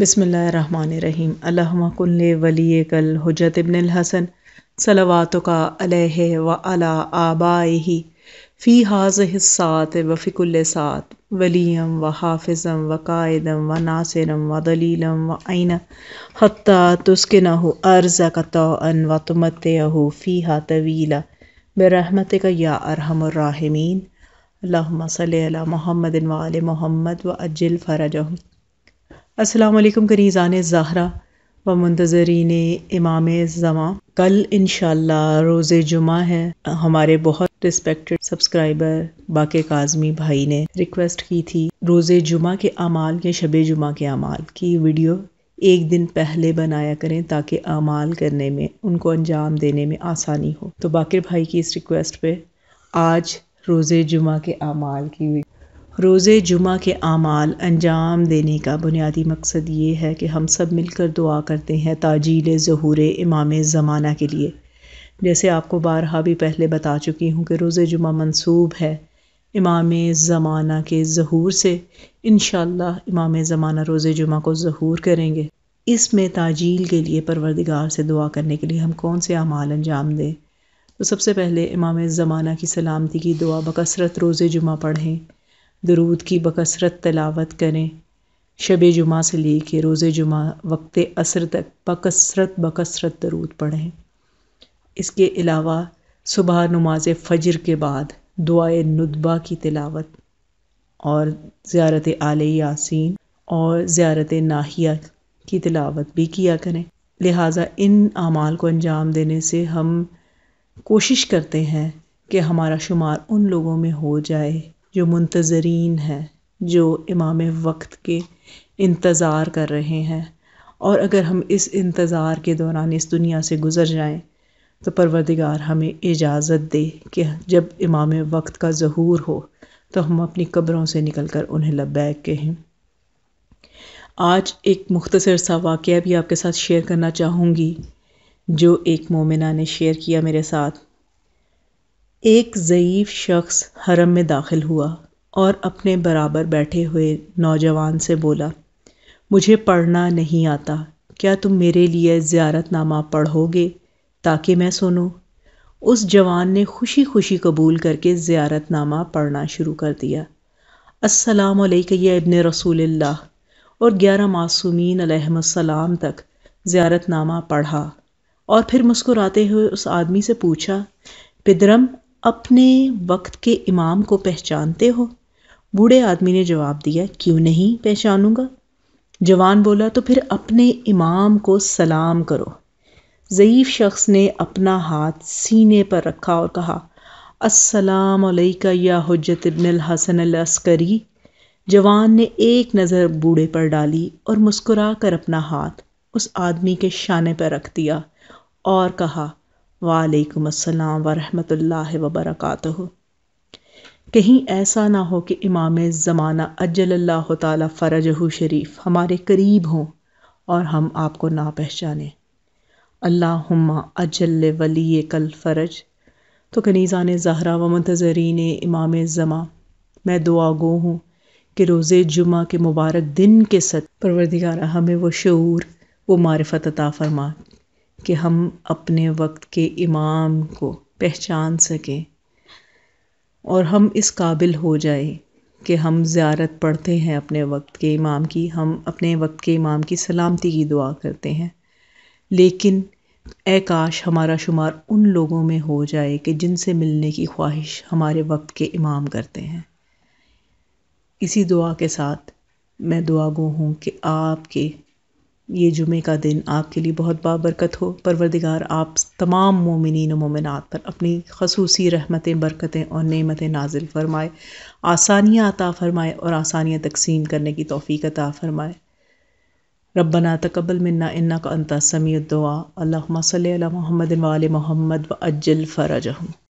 بسم اللہ الرحمن الرحیم اللہم کن ولی کل حجت ابن الحسن صلوات کا علیہ و علی آبائہ فی حاض حسات و فک السات ولیم و حافظم و قائدم و ناصرم و دلیلم و عین حتیٰ تسکنہ ارض قطعن و تمتعہ فیہا طویلا برحمت کا یا ارحم الراحمین اللہم صلی اللہ محمد و آل محمد و اجل فرجہم السلام علیکم کریزان زہرا و منتظرین امام زماں کل انشاءاللہ روز جمعہ ہے ہمارے بہت رسپیکٹڈ سبسکرائبر باقی کاظمی بھائی نے ریکویسٹ کی تھی روز جمعہ کے اعمال یا شب جمعہ کے اعمال کی ویڈیو ایک دن پہلے بنایا کریں تاکہ اعمال کرنے میں ان کو انجام دینے میں آسانی ہو تو باقر بھائی کی اس ریکویسٹ پہ آج روز جمعہ کے اعمال کی روز جمعہ کے اعمال انجام دینے کا بنیادی مقصد یہ ہے کہ ہم سب مل کر دعا کرتے ہیں تاجیل ظہور امام زمانہ کے لیے جیسے آپ کو بارہا بھی پہلے بتا چکی ہوں کہ روز جمعہ منصوب ہے امام زمانہ کے ظہور سے انشاءاللہ امام زمانہ روز جمعہ کو ظہور کریں گے اس میں تاجیل کے لیے پروردگار سے دعا کرنے کے لیے ہم کون سے اعمال انجام دیں تو سب سے پہلے امام زمانہ کی سلامتی کی دعا بکثرت روز جمعہ پڑھیں درود کی بکثرت تلاوت کریں شب جمعہ سے لے کے روز جمعہ وقت عصر تک بکثرت بکثرت درود پڑھیں اس کے علاوہ صبح نماز فجر کے بعد دعائے ندبہ کی تلاوت اور زیارت آل یاسین اور زیارت ناحیہ کی تلاوت بھی کیا کریں لہٰذا ان اعمال کو انجام دینے سے ہم کوشش کرتے ہیں کہ ہمارا شمار ان لوگوں میں ہو جائے جو منتظرین ہیں جو امام وقت کے انتظار کر رہے ہیں اور اگر ہم اس انتظار کے دوران اس دنیا سے گزر جائیں تو پروردگار ہمیں اجازت دے کہ جب امام وقت کا ظہور ہو تو ہم اپنی قبروں سے نکل کر انہیں لبیک کہیں آج ایک مختصر سا واقعہ بھی آپ کے ساتھ شیئر کرنا چاہوں گی جو ایک مومنہ نے شیئر کیا میرے ساتھ ایک ضعیف شخص حرم میں داخل ہوا اور اپنے برابر بیٹھے ہوئے نوجوان سے بولا مجھے پڑھنا نہیں آتا کیا تم میرے لیے زیارت نامہ پڑھو گے تاکہ میں سنوں اس جوان نے خوشی خوشی قبول کر کے زیارت نامہ پڑھنا شروع کر دیا السلام یا ابن رسول اللہ اور گیارہ معصومین علیہ السلام تک زیارت نامہ پڑھا اور پھر مسکراتے ہوئے اس آدمی سے پوچھا پدرم اپنے وقت کے امام کو پہچانتے ہو بوڑھے آدمی نے جواب دیا کیوں نہیں پہچانوں گا جوان بولا تو پھر اپنے امام کو سلام کرو ضعیف شخص نے اپنا ہاتھ سینے پر رکھا اور کہا السلام علیکہ یا حجت ابن الحسن العسکری جوان نے ایک نظر بوڑھے پر ڈالی اور مسکرا کر اپنا ہاتھ اس آدمی کے شانے پر رکھ دیا اور کہا وعلیکم السلام ورحمۃ اللہ وبرکاتہ کہیں ایسا نہ ہو کہ امام زمانہ اجل اللہ تعالی فرجہ شریف ہمارے قریب ہوں اور ہم آپ کو نہ پہچانیں اللہ اجل ولی کل فرج تو کنیزان زہرہ و منتظرین امام زماں میں دعا گو ہوں کہ روز جمعہ کے مبارک دن کے ست پروردگارہ ہمیں وہ شعور وہ معرفت عطا فرما کہ ہم اپنے وقت کے امام کو پہچان سکیں اور ہم اس قابل ہو جائیں کہ ہم زیارت پڑھتے ہیں اپنے وقت کے امام کی ہم اپنے وقت کے امام کی سلامتی کی دعا کرتے ہیں لیکن اے کاش ہمارا شمار ان لوگوں میں ہو جائے کہ جن سے ملنے کی خواہش ہمارے وقت کے امام کرتے ہیں اسی دعا کے ساتھ میں دعا گو ہوں کہ آپ کے یہ جمعہ کا دن آپ کے لیے بہت بابرکت ہو پروردگار آپ تمام مومنین و مومنات پر اپنی خصوصی رحمتیں برکتیں اور نعمتیں نازل فرمائے آسانیاں عطا فرمائے اور آسانیاں تقسیم کرنے کی توفیق عطا فرمائے ربنا تقبل منا انا کا انتا سمیت دعا اللہم صلی اللہ محمد الوالِ محمد و اجل فرجہم